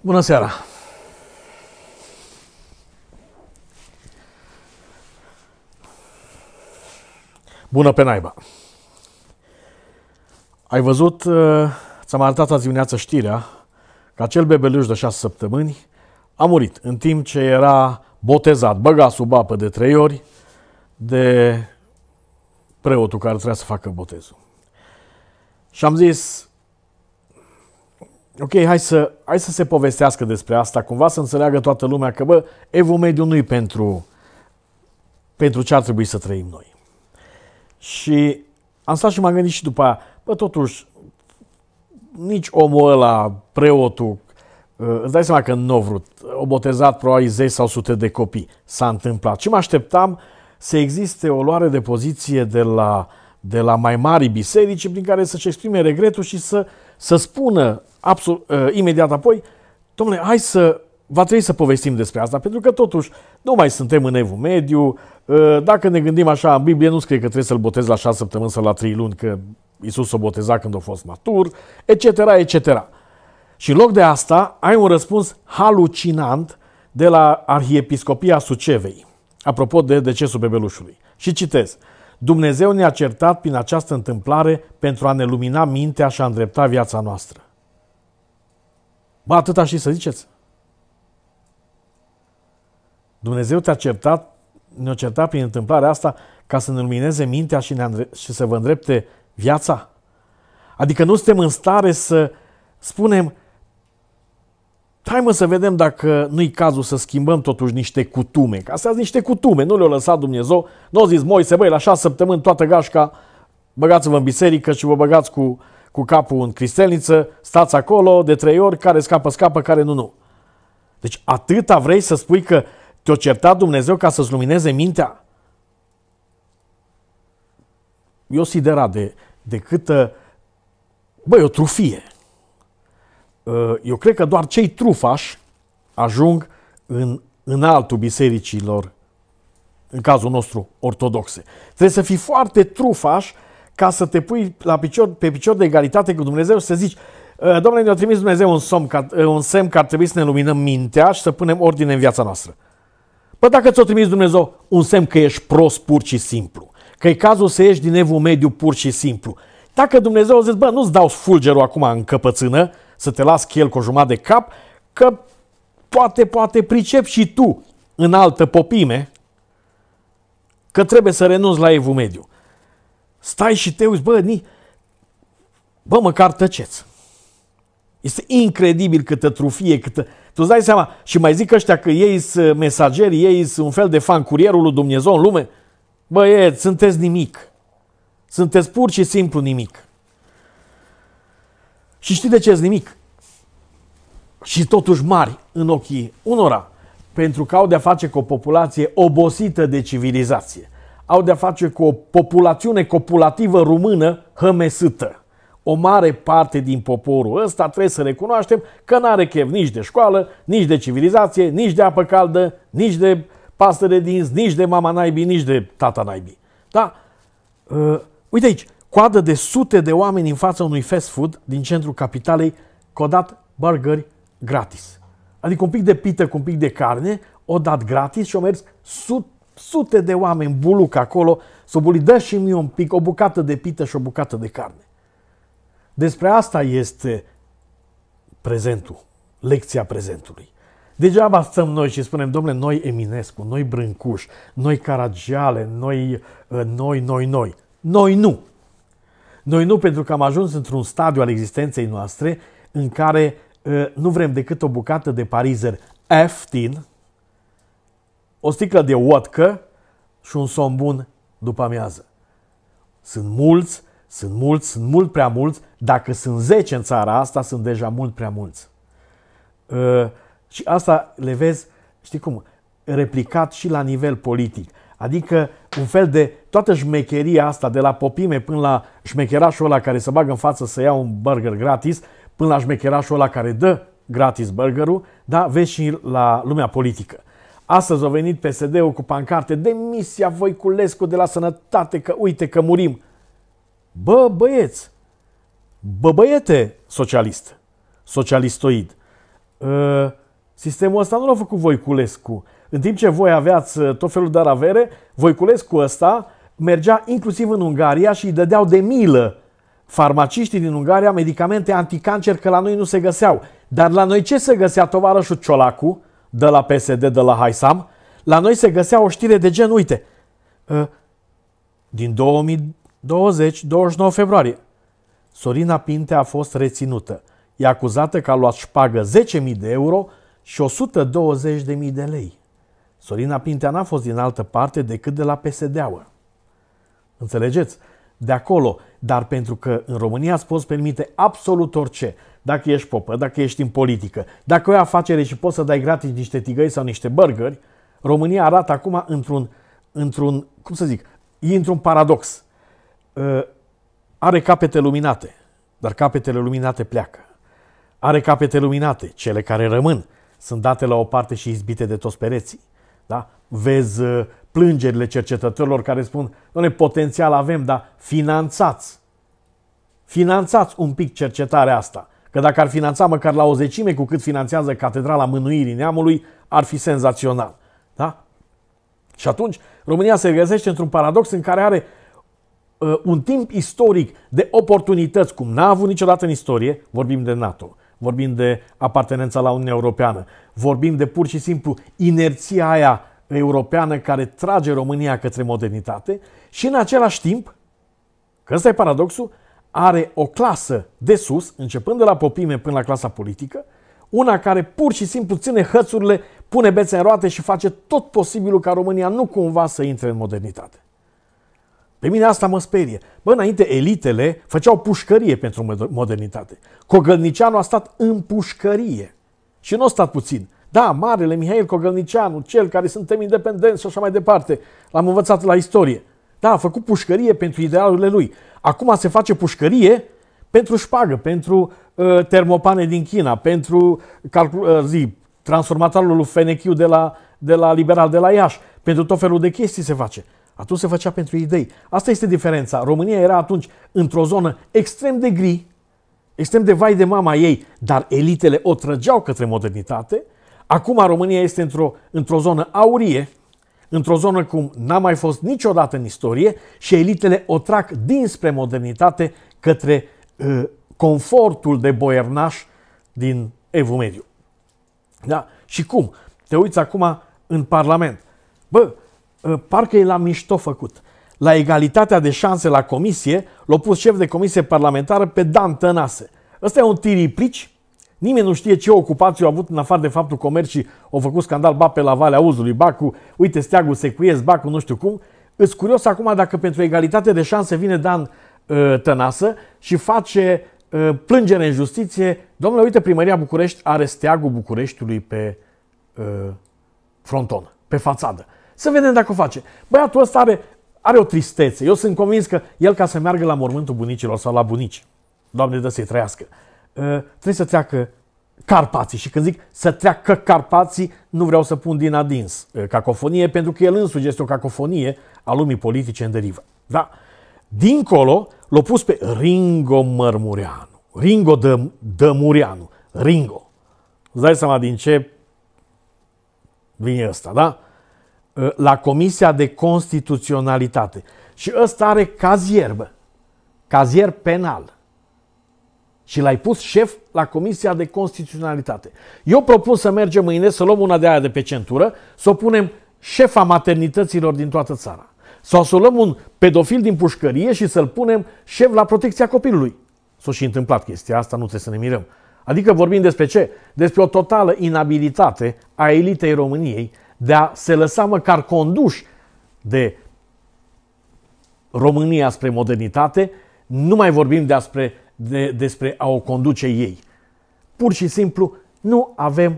Bună seara! Bună pe naiba! Ai văzut, uh, ți-am arătat azi dimineață știrea că acel bebeluș de șase săptămâni a murit în timp ce era botezat, băgat sub apă de trei ori de preotul care trebuia să facă botezul. Și am zis, Ok, hai să, hai să se povestească despre asta, cumva să înțeleagă toată lumea că, bă, evul mediu nu-i pentru, pentru ce ar trebui să trăim noi. Și am stat și m-am gândit și după aia, bă, totuși, nici omul ăla, preotul, uh, îți dai seama că nu a vrut, o botezat probabil zeci sau sute de copii, s-a întâmplat. Ce mă așteptam să existe o luare de poziție de la, de la mai mari biserici prin care să-și exprime regretul și să, să spună absolut, uh, imediat apoi, domnule, hai să, va trebui să povestim despre asta, pentru că totuși nu mai suntem în evul mediu, uh, dacă ne gândim așa, în Biblie nu scrie că trebuie să-l botezi la șase săptămâni sau la trei luni, că Isus o boteza când a fost matur, etc., etc. Și în loc de asta, ai un răspuns halucinant de la Arhiepiscopia Sucevei, apropo de decesul bebelușului. Și citez. Dumnezeu ne-a certat prin această întâmplare pentru a ne lumina mintea și a îndrepta viața noastră. Bă, atâta și să ziceți. Dumnezeu te-a certat, ne-a certat prin întâmplarea asta ca să ne lumineze mintea și, ne și să vă îndrepte viața. Adică nu suntem în stare să spunem, hai mă să vedem dacă nu-i cazul să schimbăm totuși niște cutume. Că astea sunt niște cutume, nu le-a lăsat Dumnezeu. Nu au zis, se băi, la șase săptămâni toată gașca, băgați-vă în biserică și vă băgați cu cu capul în cristelniță, stați acolo de trei ori, care scapă, scapă, care nu, nu. Deci atâta vrei să spui că te-o certat Dumnezeu ca să-ți lumineze mintea? Eu sidera de, de câtă... Băi, o trufie. Uh, eu cred că doar cei trufași ajung în, în altul bisericilor, în cazul nostru, ortodoxe. Trebuie să fii foarte trufaș ca să te pui la picior, pe picior de egalitate cu Dumnezeu și să zici, ă, Domnule, ne-a trimis Dumnezeu un somn, ă, un semn că ar trebui să ne luminăm mintea și să punem ordine în viața noastră. Păi dacă ți a trimis Dumnezeu un semn că ești prost pur și simplu, că e cazul să ieși din evul mediu pur și simplu, dacă Dumnezeu a zis, bă, nu-ți dau fulgerul acum în căpățână, să te las el cu o jumătate de cap, că poate, poate pricep și tu în altă popime că trebuie să renunți la evul mediu. Stai și te uiți, bă, ni... bă, măcar tăceți. Este incredibil câtă trufie, câtă... Tu îți dai seama și mai zic ăștia că ei sunt mesageri, ei sunt un fel de fan curierul lui Dumnezeu în lume. Băieți, sunteți nimic. Sunteți pur și simplu nimic. Și știi de ce nimic? Și totuși mari în ochii unora, pentru că au de-a face cu o populație obosită de civilizație au de-a face cu o populațiune copulativă română hămesâtă. O mare parte din poporul ăsta trebuie să recunoaștem că n are chef nici de școală, nici de civilizație, nici de apă caldă, nici de pastă de dinți, nici de mama naibii, nici de tata naibii. Da? Uh, uite aici, coadă de sute de oameni în fața unui fast food din centrul capitalei, codat burgeri gratis. Adică un pic de pită cu un pic de carne, o dat gratis și au mers sute sute de oameni buluc acolo, să buli, dă și mie un pic, o bucată de pită și o bucată de carne. Despre asta este prezentul, lecția prezentului. Degeaba stăm noi și spunem, domnule, noi Eminescu, noi Brâncuș, noi Caragiale, noi, uh, noi, noi, noi. Noi nu. Noi nu, pentru că am ajuns într-un stadiu al existenței noastre în care uh, nu vrem decât o bucată de parizer ieftin, o sticlă de vodka și un somn bun după amiază. Sunt mulți, sunt mulți, sunt mult prea mulți. Dacă sunt 10 în țara asta, sunt deja mult prea mulți. Uh, și asta le vezi, știi cum, replicat și la nivel politic. Adică un fel de toată șmecheria asta, de la popime până la șmecherașul ăla care se bagă în față să ia un burger gratis, până la șmecherașul ăla care dă gratis burgerul, da, vezi și la lumea politică. Astăzi a venit PSD-ul cu pancarte Demisia Voiculescu de la sănătate că uite că murim. Bă, băieți! Bă, băiete socialist, socialistoid. Ă, sistemul ăsta nu l-a făcut Voiculescu. În timp ce voi aveați ă, tot felul de avere, Voiculescu ăsta mergea inclusiv în Ungaria și îi dădeau de milă farmaciștii din Ungaria medicamente anticancer că la noi nu se găseau. Dar la noi ce se găsea tovarășul Ciolacu? de la PSD, de la Haisam, la noi se găsea o știre de gen, uite, ă, din 2020, 29 februarie, Sorina Pinte a fost reținută. E acuzată că a luat șpagă 10.000 de euro și 120.000 de lei. Sorina Pintea n-a fost din altă parte decât de la psd ul Înțelegeți? De acolo. Dar pentru că în România îți poți permite absolut orice, dacă ești popă, dacă ești în politică, dacă ai afacere și poți să dai gratis niște tigăi sau niște burgeri, România arată acum într-un, într-un cum să zic, e într-un paradox. Uh, are capete luminate, dar capetele luminate pleacă. Are capete luminate, cele care rămân sunt date la o parte și izbite de toți pereții. Da? Vezi uh, plângerile cercetătorilor care spun, „Noi potențial avem, dar finanțați. Finanțați un pic cercetarea asta că dacă ar finanța măcar la o zecime cu cât finanțează Catedrala Mânuirii Neamului, ar fi senzațional. Da? Și atunci România se găsește într-un paradox în care are uh, un timp istoric de oportunități, cum n-a avut niciodată în istorie, vorbim de NATO, vorbim de apartenența la Uniunea Europeană, vorbim de pur și simplu inerția aia europeană care trage România către modernitate și în același timp, că ăsta e paradoxul, are o clasă de sus, începând de la popime până la clasa politică, una care pur și simplu ține hățurile, pune bețe în roate și face tot posibilul ca România nu cumva să intre în modernitate. Pe mine asta mă sperie. Bă, înainte elitele făceau pușcărie pentru modernitate. Cogălnicianu a stat în pușcărie. Și nu a stat puțin. Da, marele Mihail Cogălnicianu, cel care suntem independenți și așa mai departe, l-am învățat la istorie. Da, a făcut pușcărie pentru idealurile lui. Acum se face pușcărie pentru șpagă, pentru uh, termopane din China, pentru calcul, uh, zi, transformatorul lui Fenechiu de la, de la Liberal, de la Iași. Pentru tot felul de chestii se face. Atunci se făcea pentru idei. Asta este diferența. România era atunci într-o zonă extrem de gri, extrem de vai de mama ei, dar elitele o trăgeau către modernitate. Acum România este într-o, într, -o, într -o zonă aurie, într-o zonă cum n-a mai fost niciodată în istorie și elitele o trag dinspre modernitate către uh, confortul de boiernaș din Evu Mediu. Da? Și cum? Te uiți acum în Parlament. Bă, uh, parcă e la mișto făcut. La egalitatea de șanse la comisie, l-a pus șef de comisie parlamentară pe Dan Tănase. Ăsta e un tiriplici Nimeni nu știe ce ocupație au avut în afară de faptul comercii, au făcut scandal ba pe la Valea Uzului, ba cu, uite, steagul secuiesc, ba cu nu știu cum. Îs curios acum dacă pentru egalitate de șanse vine Dan uh, Tănasă și face uh, plângere în justiție. Domnule, uite, primăria București are steagul Bucureștiului pe uh, fronton, pe fațadă. Să vedem dacă o face. Băiatul ăsta are, are o tristețe. Eu sunt convins că el ca să meargă la mormântul bunicilor sau la bunici, Doamne, dă să-i trăiască, Eh, trebuie să treacă Carpații. Și când zic să treacă Carpații, nu vreau să pun din adins eh, cacofonie, pentru că el însuși este o cacofonie a lumii politice în derivă. Da? Dincolo l-a pus pe Ringo Mărmureanu. Ringo de Dămureanu. Ringo. Îți dai seama din ce vine ăsta, da? Eh, la Comisia de Constituționalitate. Și ăsta are cazier, bă. Cazier penal și l-ai pus șef la Comisia de Constituționalitate. Eu propun să mergem mâine să luăm una de aia de pe centură, să o punem șefa maternităților din toată țara. Sau să luăm un pedofil din pușcărie și să-l punem șef la protecția copilului. S-a și întâmplat chestia asta, nu trebuie să ne mirăm. Adică vorbim despre ce? Despre o totală inabilitate a elitei României de a se lăsa măcar conduși de România spre modernitate, nu mai vorbim despre de, despre a o conduce ei. Pur și simplu nu avem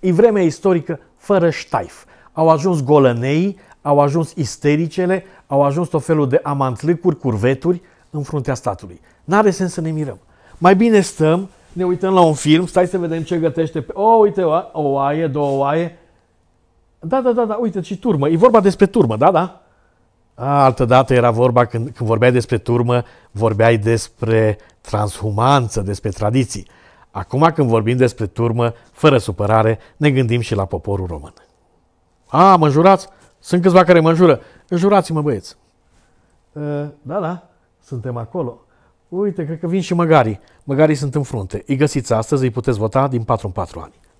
e vremea istorică fără ștaif. Au ajuns golănei, au ajuns istericele, au ajuns tot felul de amantlicuri, curveturi în fruntea statului. N-are sens să ne mirăm. Mai bine stăm, ne uităm la un film, stai să vedem ce gătește. Pe... O, uite, o oaie, două oaie. Da, da, da, da, uite, și turmă. E vorba despre turmă, da, da? A, altă dată era vorba, când, când vorbeai despre turmă, vorbeai despre transhumanță, despre tradiții. Acum când vorbim despre turmă, fără supărare, ne gândim și la poporul român. A, mă înjurați? Sunt câțiva care mă înjură. Înjurați-mă, băieți. Da, da, suntem acolo. Uite, cred că vin și măgarii. Măgarii sunt în frunte. Îi găsiți astăzi, îi puteți vota din 4 în 4 ani.